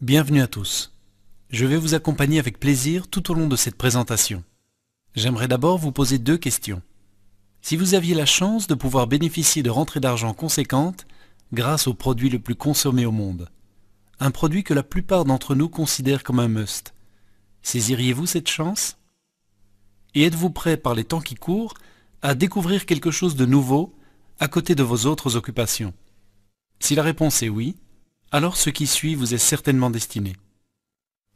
Bienvenue à tous. Je vais vous accompagner avec plaisir tout au long de cette présentation. J'aimerais d'abord vous poser deux questions. Si vous aviez la chance de pouvoir bénéficier de rentrées d'argent conséquentes grâce au produit le plus consommé au monde, un produit que la plupart d'entre nous considèrent comme un must, saisiriez-vous cette chance Et êtes-vous prêt par les temps qui courent à découvrir quelque chose de nouveau à côté de vos autres occupations Si la réponse est oui, alors ce qui suit vous est certainement destiné.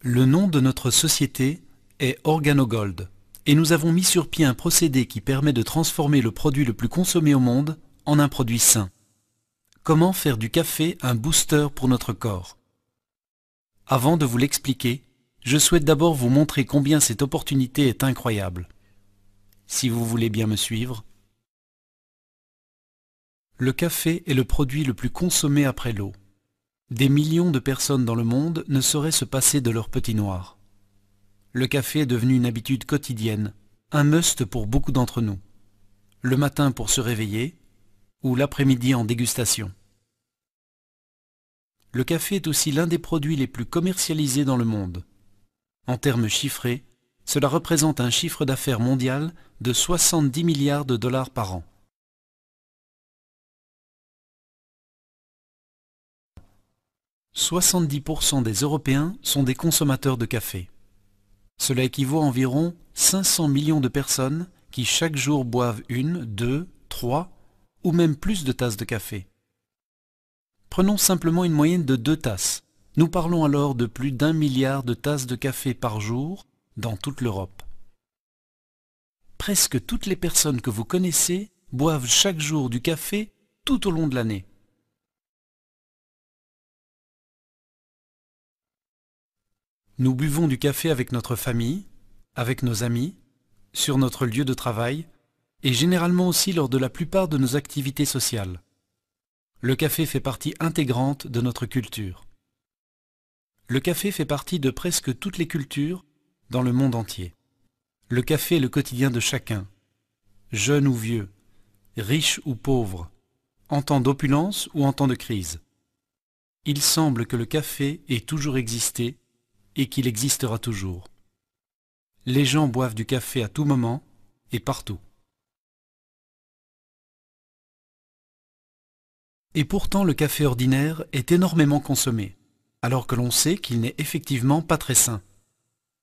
Le nom de notre société est Organogold, et nous avons mis sur pied un procédé qui permet de transformer le produit le plus consommé au monde en un produit sain. Comment faire du café un booster pour notre corps Avant de vous l'expliquer, je souhaite d'abord vous montrer combien cette opportunité est incroyable. Si vous voulez bien me suivre. Le café est le produit le plus consommé après l'eau. Des millions de personnes dans le monde ne sauraient se passer de leur petit noir. Le café est devenu une habitude quotidienne, un must pour beaucoup d'entre nous. Le matin pour se réveiller, ou l'après-midi en dégustation. Le café est aussi l'un des produits les plus commercialisés dans le monde. En termes chiffrés, cela représente un chiffre d'affaires mondial de 70 milliards de dollars par an. 70% des Européens sont des consommateurs de café. Cela équivaut à environ 500 millions de personnes qui chaque jour boivent une, deux, trois ou même plus de tasses de café. Prenons simplement une moyenne de deux tasses. Nous parlons alors de plus d'un milliard de tasses de café par jour dans toute l'Europe. Presque toutes les personnes que vous connaissez boivent chaque jour du café tout au long de l'année. Nous buvons du café avec notre famille, avec nos amis, sur notre lieu de travail, et généralement aussi lors de la plupart de nos activités sociales. Le café fait partie intégrante de notre culture. Le café fait partie de presque toutes les cultures dans le monde entier. Le café est le quotidien de chacun, jeune ou vieux, riche ou pauvre, en temps d'opulence ou en temps de crise. Il semble que le café ait toujours existé et qu'il existera toujours. Les gens boivent du café à tout moment et partout. Et pourtant le café ordinaire est énormément consommé, alors que l'on sait qu'il n'est effectivement pas très sain.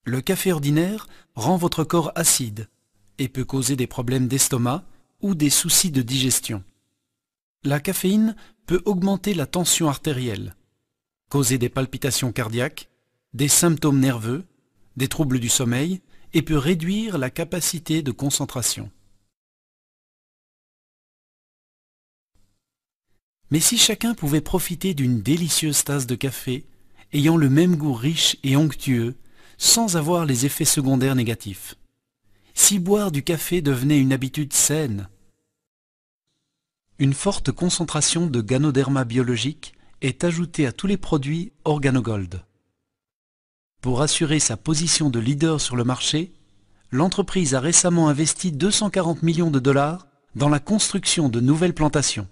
Le café ordinaire rend votre corps acide et peut causer des problèmes d'estomac ou des soucis de digestion. La caféine peut augmenter la tension artérielle, causer des palpitations cardiaques des symptômes nerveux, des troubles du sommeil et peut réduire la capacité de concentration. Mais si chacun pouvait profiter d'une délicieuse tasse de café, ayant le même goût riche et onctueux, sans avoir les effets secondaires négatifs. Si boire du café devenait une habitude saine, une forte concentration de ganoderma biologique est ajoutée à tous les produits Organogold. Pour assurer sa position de leader sur le marché, l'entreprise a récemment investi 240 millions de dollars dans la construction de nouvelles plantations.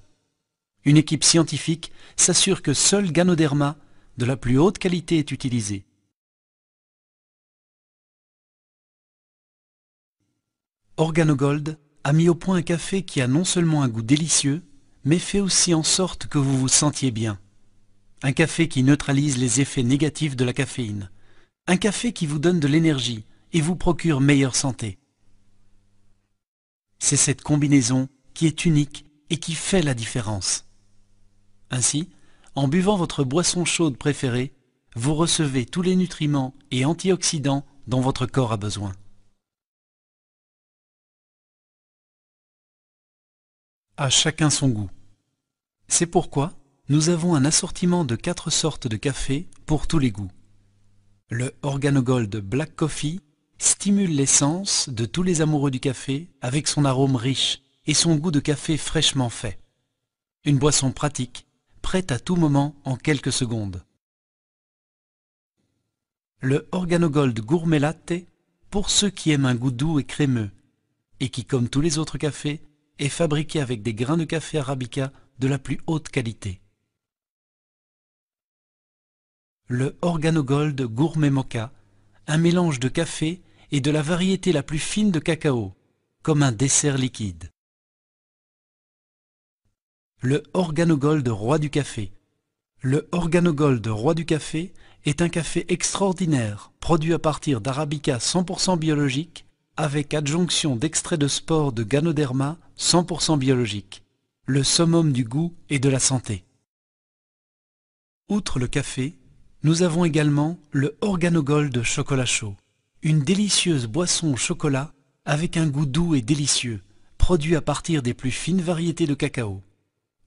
Une équipe scientifique s'assure que seul Ganoderma de la plus haute qualité est utilisé. Organogold a mis au point un café qui a non seulement un goût délicieux, mais fait aussi en sorte que vous vous sentiez bien. Un café qui neutralise les effets négatifs de la caféine. Un café qui vous donne de l'énergie et vous procure meilleure santé. C'est cette combinaison qui est unique et qui fait la différence. Ainsi, en buvant votre boisson chaude préférée, vous recevez tous les nutriments et antioxydants dont votre corps a besoin. À chacun son goût. C'est pourquoi nous avons un assortiment de quatre sortes de café pour tous les goûts. Le Organogold Black Coffee stimule l'essence de tous les amoureux du café avec son arôme riche et son goût de café fraîchement fait. Une boisson pratique, prête à tout moment en quelques secondes. Le Organogold Gourmet Latte pour ceux qui aiment un goût doux et crémeux et qui, comme tous les autres cafés, est fabriqué avec des grains de café arabica de la plus haute qualité le Organogold Gourmet Mocha, un mélange de café et de la variété la plus fine de cacao, comme un dessert liquide. Le Organogold Roi du Café Le Organogold Roi du Café est un café extraordinaire, produit à partir d'arabica 100% biologique, avec adjonction d'extrait de spores de Ganoderma 100% biologique, le summum du goût et de la santé. Outre le café, nous avons également le Organogold chocolat chaud, une délicieuse boisson au chocolat avec un goût doux et délicieux, produit à partir des plus fines variétés de cacao.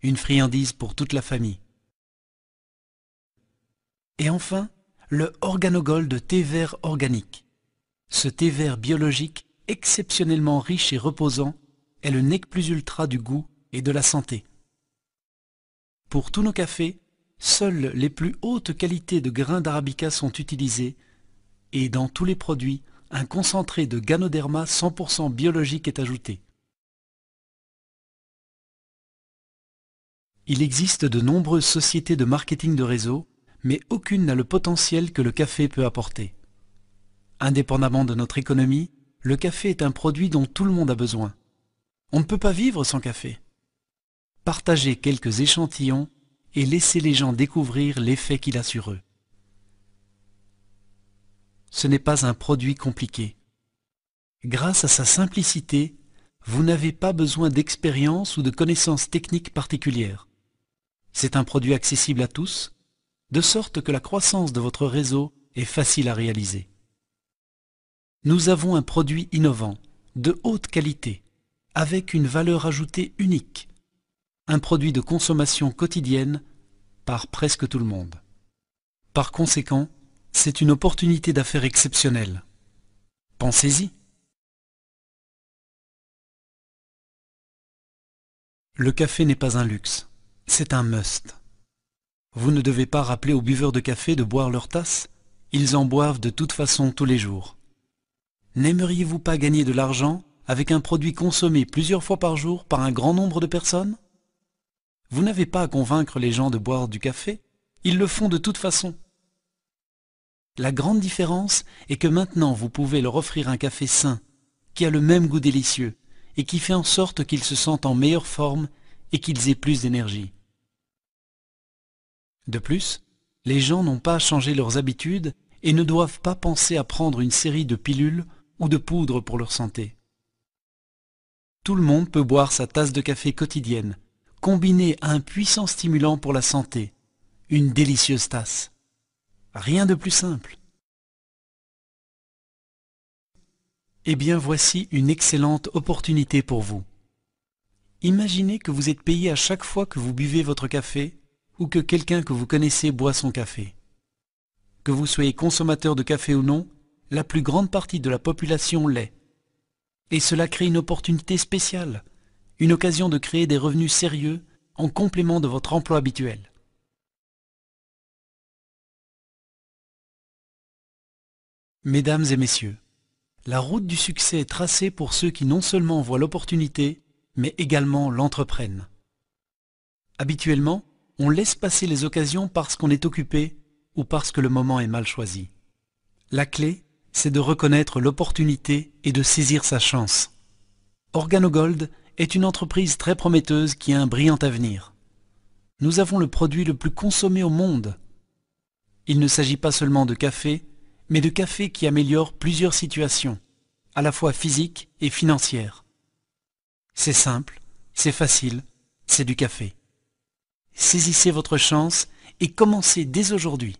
Une friandise pour toute la famille. Et enfin, le Organogold thé vert organique. Ce thé vert biologique, exceptionnellement riche et reposant, est le nec plus ultra du goût et de la santé. Pour tous nos cafés, Seules les plus hautes qualités de grains d'arabica sont utilisées et dans tous les produits, un concentré de Ganoderma 100% biologique est ajouté. Il existe de nombreuses sociétés de marketing de réseau, mais aucune n'a le potentiel que le café peut apporter. Indépendamment de notre économie, le café est un produit dont tout le monde a besoin. On ne peut pas vivre sans café. Partagez quelques échantillons et laisser les gens découvrir l'effet qu'il a sur eux. Ce n'est pas un produit compliqué. Grâce à sa simplicité, vous n'avez pas besoin d'expérience ou de connaissances techniques particulières. C'est un produit accessible à tous, de sorte que la croissance de votre réseau est facile à réaliser. Nous avons un produit innovant, de haute qualité, avec une valeur ajoutée unique un produit de consommation quotidienne par presque tout le monde. Par conséquent, c'est une opportunité d'affaires exceptionnelle. Pensez-y. Le café n'est pas un luxe, c'est un must. Vous ne devez pas rappeler aux buveurs de café de boire leur tasse, ils en boivent de toute façon tous les jours. N'aimeriez-vous pas gagner de l'argent avec un produit consommé plusieurs fois par jour par un grand nombre de personnes vous n'avez pas à convaincre les gens de boire du café, ils le font de toute façon. La grande différence est que maintenant vous pouvez leur offrir un café sain, qui a le même goût délicieux, et qui fait en sorte qu'ils se sentent en meilleure forme et qu'ils aient plus d'énergie. De plus, les gens n'ont pas à changer leurs habitudes et ne doivent pas penser à prendre une série de pilules ou de poudres pour leur santé. Tout le monde peut boire sa tasse de café quotidienne, combiné à un puissant stimulant pour la santé, une délicieuse tasse. Rien de plus simple. Eh bien voici une excellente opportunité pour vous. Imaginez que vous êtes payé à chaque fois que vous buvez votre café ou que quelqu'un que vous connaissez boit son café. Que vous soyez consommateur de café ou non, la plus grande partie de la population l'est. Et cela crée une opportunité spéciale une occasion de créer des revenus sérieux en complément de votre emploi habituel. Mesdames et messieurs, la route du succès est tracée pour ceux qui non seulement voient l'opportunité, mais également l'entreprennent. Habituellement, on laisse passer les occasions parce qu'on est occupé ou parce que le moment est mal choisi. La clé, c'est de reconnaître l'opportunité et de saisir sa chance. Organogold est une entreprise très prometteuse qui a un brillant avenir. Nous avons le produit le plus consommé au monde. Il ne s'agit pas seulement de café, mais de café qui améliore plusieurs situations, à la fois physiques et financières. C'est simple, c'est facile, c'est du café. Saisissez votre chance et commencez dès aujourd'hui.